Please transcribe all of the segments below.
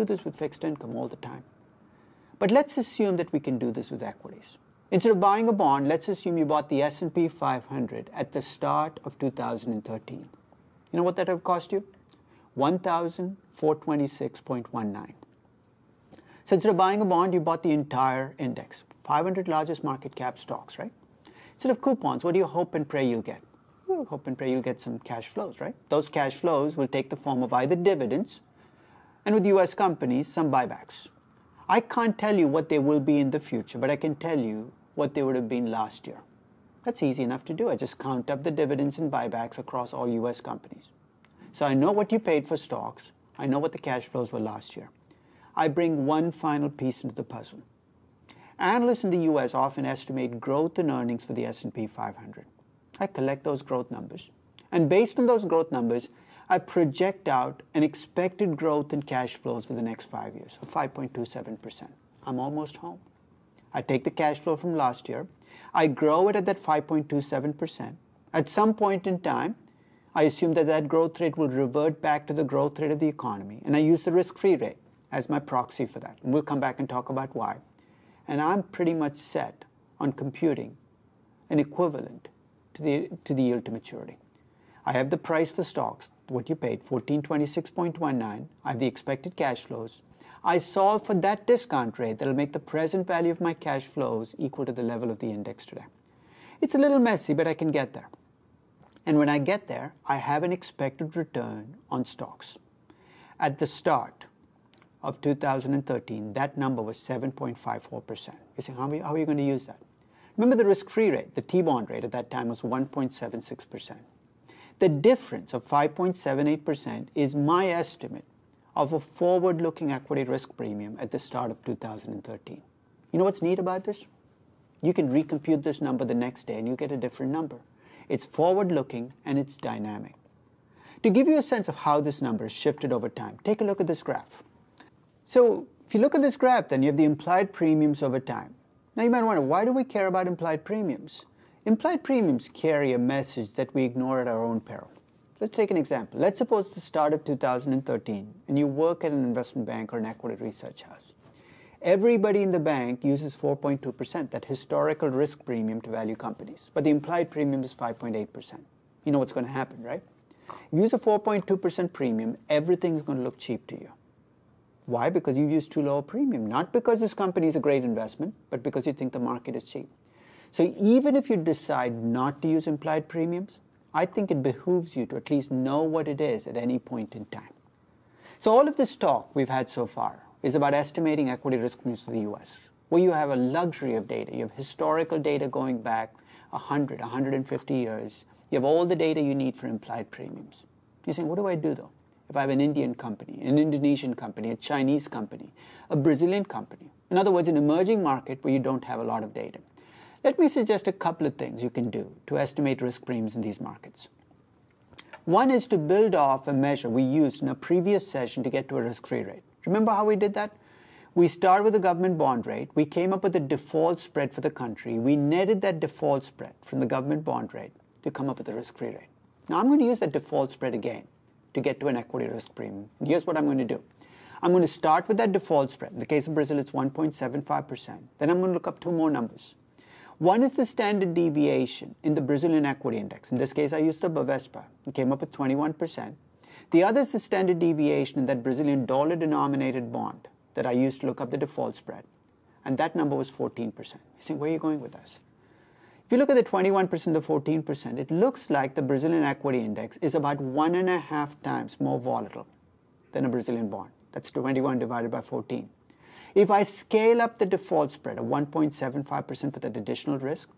do this with fixed income all the time. But let's assume that we can do this with equities. Instead of buying a bond, let's assume you bought the S&P 500 at the start of 2013. You know what that would cost you? 1,426.19. So instead of buying a bond, you bought the entire index, 500 largest market cap stocks, right? Instead of coupons, what do you hope and pray you'll get? You hope and pray you'll get some cash flows, right? Those cash flows will take the form of either dividends and with US companies, some buybacks. I can't tell you what they will be in the future, but I can tell you what they would have been last year. That's easy enough to do. I just count up the dividends and buybacks across all US companies. So I know what you paid for stocks, I know what the cash flows were last year. I bring one final piece into the puzzle. Analysts in the US often estimate growth in earnings for the S&P 500. I collect those growth numbers, and based on those growth numbers, I project out an expected growth in cash flows for the next five years of 5.27%. I'm almost home. I take the cash flow from last year, I grow it at that 5.27%. At some point in time, I assume that that growth rate will revert back to the growth rate of the economy, and I use the risk free rate as my proxy for that. And we'll come back and talk about why. And I'm pretty much set on computing an equivalent to the, to the yield to maturity. I have the price for stocks what you paid, 1426.19. I have the expected cash flows. I solve for that discount rate that'll make the present value of my cash flows equal to the level of the index today. It's a little messy, but I can get there. And when I get there, I have an expected return on stocks. At the start of 2013, that number was 7.54%. You say, how are you, how are you going to use that? Remember the risk-free rate, the T-bond rate at that time was 1.76%. The difference of 5.78% is my estimate of a forward looking equity risk premium at the start of 2013. You know what's neat about this? You can recompute this number the next day and you get a different number. It's forward looking and it's dynamic. To give you a sense of how this number has shifted over time, take a look at this graph. So, if you look at this graph, then you have the implied premiums over time. Now, you might wonder why do we care about implied premiums? Implied premiums carry a message that we ignore at our own peril. Let's take an example. Let's suppose the start of 2013 and you work at an investment bank or an equity research house. Everybody in the bank uses 4.2%, that historical risk premium to value companies, but the implied premium is 5.8%. You know what's going to happen, right? You use a 4.2% premium, everything's going to look cheap to you. Why? Because you use too low a premium. Not because this company is a great investment, but because you think the market is cheap. So even if you decide not to use implied premiums, I think it behooves you to at least know what it is at any point in time. So all of this talk we've had so far is about estimating equity risk premiums in the U.S., where you have a luxury of data. You have historical data going back 100, 150 years. You have all the data you need for implied premiums. You're saying, what do I do though? If I have an Indian company, an Indonesian company, a Chinese company, a Brazilian company, in other words, an emerging market where you don't have a lot of data. Let me suggest a couple of things you can do to estimate risk premiums in these markets. One is to build off a measure we used in a previous session to get to a risk-free rate. Remember how we did that? We start with the government bond rate. We came up with a default spread for the country. We netted that default spread from the government bond rate to come up with a risk-free rate. Now I'm going to use that default spread again to get to an equity risk premium. And here's what I'm going to do. I'm going to start with that default spread. In the case of Brazil, it's 1.75%. Then I'm going to look up two more numbers. One is the standard deviation in the Brazilian equity index. In this case, I used the Bovespa. It came up with 21%. The other is the standard deviation in that Brazilian dollar denominated bond that I used to look up the default spread. And that number was 14%. You think, where are you going with this? If you look at the 21%, the 14%, it looks like the Brazilian equity index is about one and a half times more volatile than a Brazilian bond. That's 21 divided by 14. If I scale up the default spread of 1.75% for that additional risk,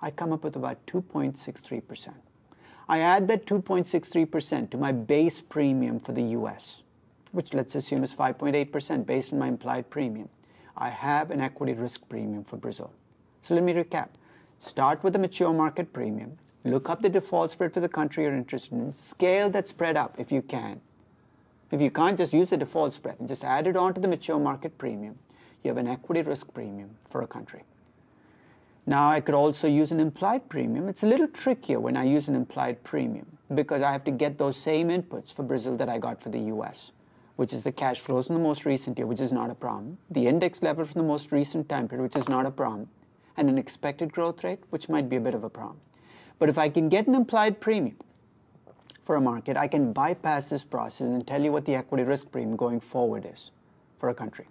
I come up with about 2.63%. I add that 2.63% to my base premium for the US, which let's assume is 5.8% based on my implied premium. I have an equity risk premium for Brazil. So let me recap. Start with the mature market premium, look up the default spread for the country you're interested in, scale that spread up if you can, if you can't just use the default spread, and just add it on to the mature market premium, you have an equity risk premium for a country. Now I could also use an implied premium. It's a little trickier when I use an implied premium because I have to get those same inputs for Brazil that I got for the US, which is the cash flows in the most recent year, which is not a problem, the index level from the most recent time period, which is not a problem, and an expected growth rate, which might be a bit of a problem. But if I can get an implied premium, for a market, I can bypass this process and tell you what the equity risk premium going forward is for a country.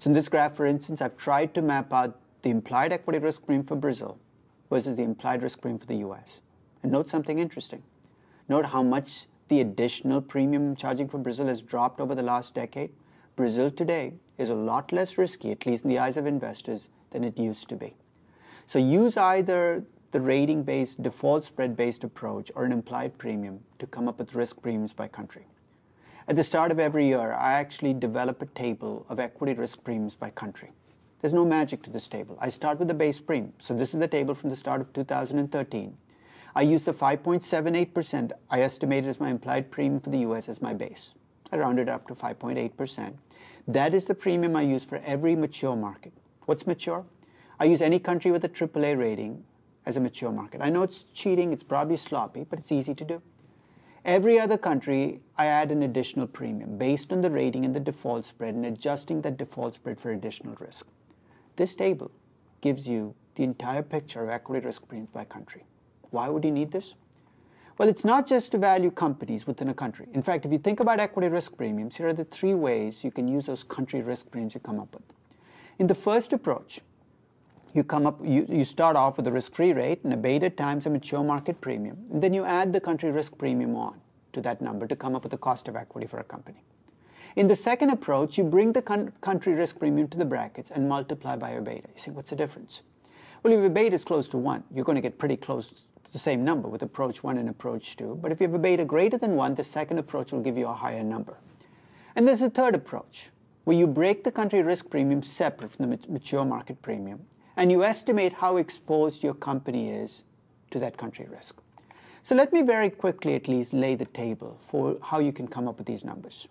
So in this graph, for instance, I've tried to map out the implied equity risk premium for Brazil versus the implied risk premium for the US. And note something interesting. Note how much the additional premium charging for Brazil has dropped over the last decade. Brazil today is a lot less risky, at least in the eyes of investors, than it used to be. So use either the rating based default spread based approach or an implied premium to come up with risk premiums by country. At the start of every year, I actually develop a table of equity risk premiums by country. There's no magic to this table. I start with the base premium. So this is the table from the start of 2013. I use the 5.78% I estimated as my implied premium for the US as my base. I rounded up to 5.8%. That is the premium I use for every mature market. What's mature? I use any country with a AAA rating as a mature market. I know it's cheating, it's probably sloppy, but it's easy to do. Every other country, I add an additional premium based on the rating and the default spread and adjusting that default spread for additional risk. This table gives you the entire picture of equity risk premiums by country. Why would you need this? Well, it's not just to value companies within a country. In fact, if you think about equity risk premiums, here are the three ways you can use those country risk premiums you come up with. In the first approach, you come up, you, you start off with a risk-free rate and a beta times a mature market premium. And then you add the country risk premium on to that number to come up with the cost of equity for a company. In the second approach, you bring the country risk premium to the brackets and multiply by your beta. You say, what's the difference? Well, if your beta is close to 1, you're going to get pretty close to the same number with approach 1 and approach 2. But if you have a beta greater than 1, the second approach will give you a higher number. And there's a third approach, where you break the country risk premium separate from the mature market premium and you estimate how exposed your company is to that country risk. So let me very quickly at least lay the table for how you can come up with these numbers.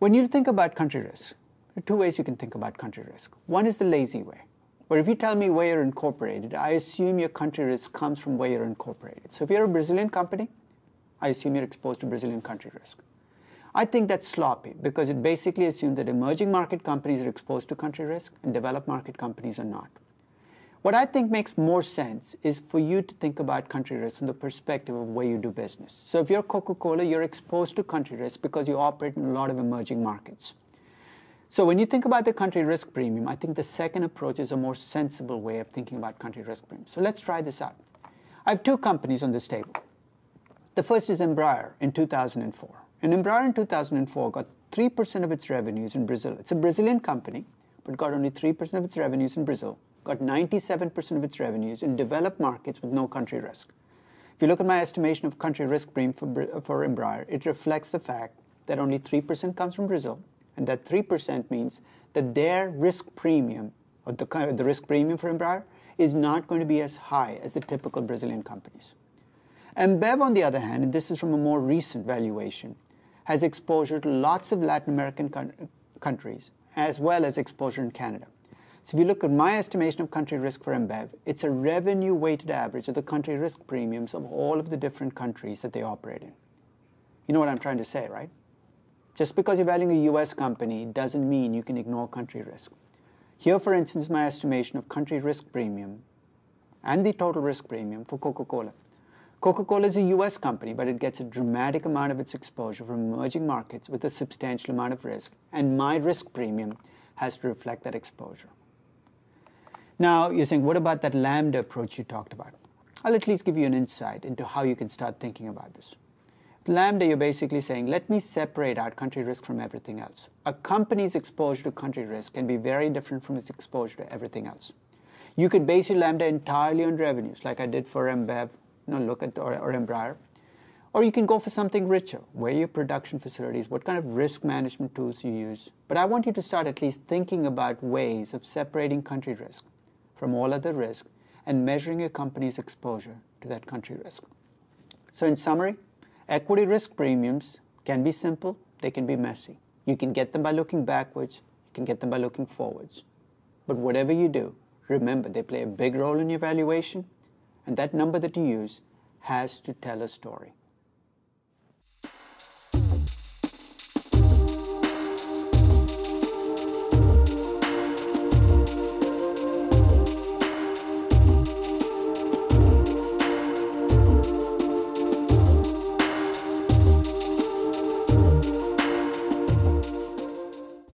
When you think about country risk, there are two ways you can think about country risk. One is the lazy way, where if you tell me where you're incorporated, I assume your country risk comes from where you're incorporated. So if you're a Brazilian company, I assume you're exposed to Brazilian country risk. I think that's sloppy because it basically assumes that emerging market companies are exposed to country risk and developed market companies are not. What I think makes more sense is for you to think about country risk from the perspective of where you do business. So if you're Coca Cola, you're exposed to country risk because you operate in a lot of emerging markets. So when you think about the country risk premium, I think the second approach is a more sensible way of thinking about country risk premium. So let's try this out. I have two companies on this table. The first is Embraer in 2004. And Embraer in 2004 got 3% of its revenues in Brazil. It's a Brazilian company, but got only 3% of its revenues in Brazil, got 97% of its revenues in developed markets with no country risk. If you look at my estimation of country risk premium for, for Embraer, it reflects the fact that only 3% comes from Brazil, and that 3% means that their risk premium, or the, the risk premium for Embraer, is not going to be as high as the typical Brazilian companies. Bev, on the other hand, and this is from a more recent valuation, has exposure to lots of Latin American countries, as well as exposure in Canada. So if you look at my estimation of country risk for MBEV, it's a revenue weighted average of the country risk premiums of all of the different countries that they operate in. You know what I'm trying to say, right? Just because you're valuing a US company doesn't mean you can ignore country risk. Here, for instance, my estimation of country risk premium and the total risk premium for Coca Cola Coca-Cola is a US company, but it gets a dramatic amount of its exposure from emerging markets with a substantial amount of risk, and my risk premium has to reflect that exposure. Now, you're saying, what about that Lambda approach you talked about? I'll at least give you an insight into how you can start thinking about this. With Lambda, you're basically saying, let me separate out country risk from everything else. A company's exposure to country risk can be very different from its exposure to everything else. You could base your Lambda entirely on revenues, like I did for MBEV know, look at or, or Embraer. Or you can go for something richer. Where your production facilities? What kind of risk management tools you use? But I want you to start at least thinking about ways of separating country risk from all other risk and measuring your company's exposure to that country risk. So, in summary, equity risk premiums can be simple, they can be messy. You can get them by looking backwards, you can get them by looking forwards. But whatever you do, remember they play a big role in your valuation and that number that you use has to tell a story.